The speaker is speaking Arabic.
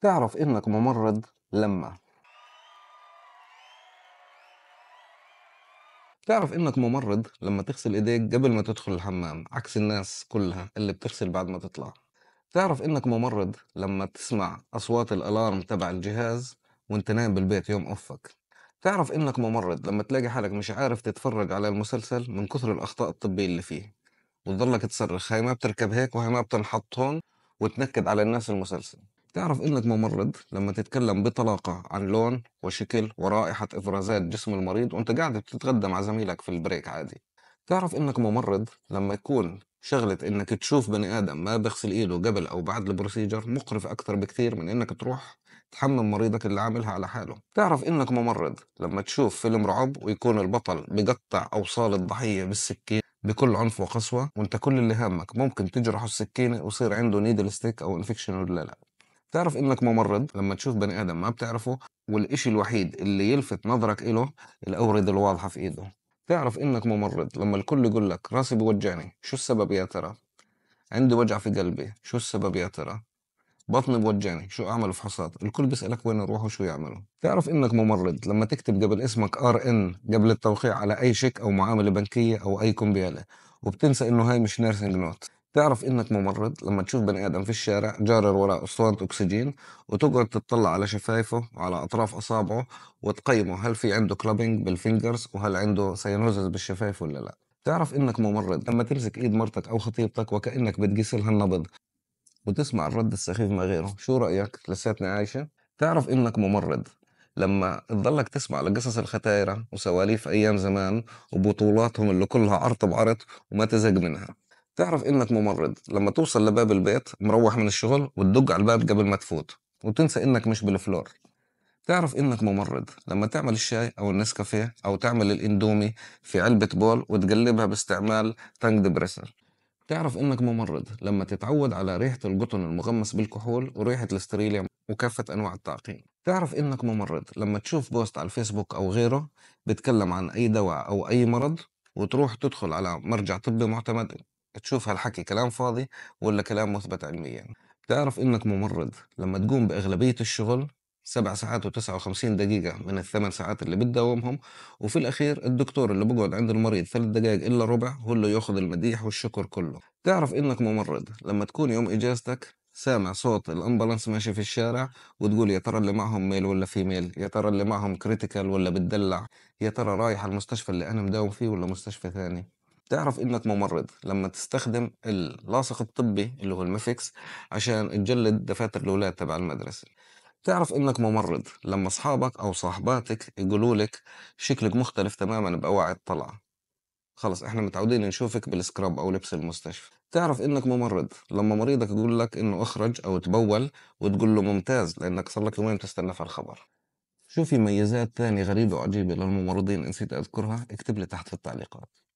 تعرف إنك ممرض لما تعرف إنك ممرض لما تغسل إيديك قبل ما تدخل الحمام عكس الناس كلها اللي بتغسل بعد ما تطلع تعرف إنك ممرض لما تسمع أصوات الألارم تبع الجهاز وإنت نايم بالبيت يوم أوفك تعرف إنك ممرض لما تلاقي حالك مش عارف تتفرج على المسلسل من كثر الأخطاء الطبية اللي فيه وتضلك تصرخ هاي ما بتركب هيك وهي ما بتنحط هون وتنكد على الناس المسلسل تعرف انك ممرض لما تتكلم بطلاقة عن لون وشكل ورائحة افرازات جسم المريض وانت قاعد بتتغدى مع زميلك في البريك عادي تعرف انك ممرض لما يكون شغلة انك تشوف بني ادم ما بغسل ايده قبل او بعد البروسيجر مقرف اكثر بكثير من انك تروح تحمم مريضك اللي عاملها على حاله تعرف انك ممرض لما تشوف فيلم رعب ويكون البطل بقطع اوصال الضحية بالسكين بكل عنف وقسوة وانت كل اللي هامك ممكن تجرحه السكينة ويصير عنده نيدل ستيك او انفكشن ولا لا تعرف انك ممرض لما تشوف بني ادم ما بتعرفه والإشي الوحيد اللي يلفت نظرك إله الأوردة الواضحة في إيده تعرف إنك ممرض لما الكل يقول لك راسي بوجعني شو السبب يا ترى عندي وجع في قلبي شو السبب يا ترى بطني بوجعني شو أعمل فحوصات الكل بيسألك وين نروح وشو يعملوا تعرف إنك ممرض لما تكتب قبل اسمك ار ان قبل التوقيع على أي شيك أو معاملة بنكية أو أي كمبيالة وبتنسى إنه هاي مش نيرسينج نوت تعرف انك ممرض لما تشوف بني ادم في الشارع جارر وراء اسطوانة اكسجين وتقعد تطلع على شفايفه وعلى اطراف اصابعه وتقيمه هل في عنده كلابينج بالفينجرز وهل عنده سينوزز بالشفايف ولا لا تعرف انك ممرض لما تمسك ايد مرتك او خطيبتك وكانك بتقيس لها النبض وتسمع الرد السخيف ما غيره شو رايك لساتني عايشه تعرف انك ممرض لما تضلك تسمع لقصص الختايرة وسواليف أيام زمان وبطولاتهم اللي كلها عرض بعرض وما تزهق منها تعرف انك ممرض لما توصل لباب البيت مروح من الشغل وتدق على الباب قبل ما تفوت وتنسى انك مش بالفلور تعرف انك ممرض لما تعمل الشاي او النسكافيه او تعمل الاندومي في علبه بول وتقلبها باستعمال تانك ديبريسر تعرف انك ممرض لما تتعود على ريحه القطن المغمس بالكحول وريحه الاستريليا وكافه انواع التعقيم تعرف انك ممرض لما تشوف بوست على الفيسبوك او غيره بتكلم عن اي دواء او اي مرض وتروح تدخل على مرجع طبي معتمد تشوف هالحكي كلام فاضي ولا كلام مثبت علميا بتعرف انك ممرض لما تقوم باغلبيه الشغل سبع ساعات و59 دقيقة من الثمان ساعات اللي بتداومهم وفي الأخير الدكتور اللي بقعد عند المريض ثلاث دقائق إلا ربع هو اللي ياخذ المديح والشكر كله تعرف إنك ممرض لما تكون يوم إجازتك سامع صوت الامبلانس ماشي في الشارع وتقول يا ترى اللي معهم ميل ولا فيميل يا ترى اللي معهم كريتيكال ولا بتدلع يا ترى رايح على المستشفى اللي انا مداوم فيه ولا مستشفى ثاني تعرف انك ممرض لما تستخدم اللاصق الطبي اللي هو المفكس عشان تجلد دفاتر الاولاد تبع المدرسه تعرف انك ممرض لما اصحابك او صاحباتك يقولوا لك شكلك مختلف تماما باوعي الطلعه خلص احنا متعودين نشوفك بالسكراب او لبس المستشفى تعرف انك ممرض لما مريضك يقول لك انه اخرج او تبول وتقول له ممتاز لانك صار لك يومين تستنى في الخبر شو في ميزات ثانية غريبة وعجيبة للممرضين نسيت أذكرها اكتب لي تحت في التعليقات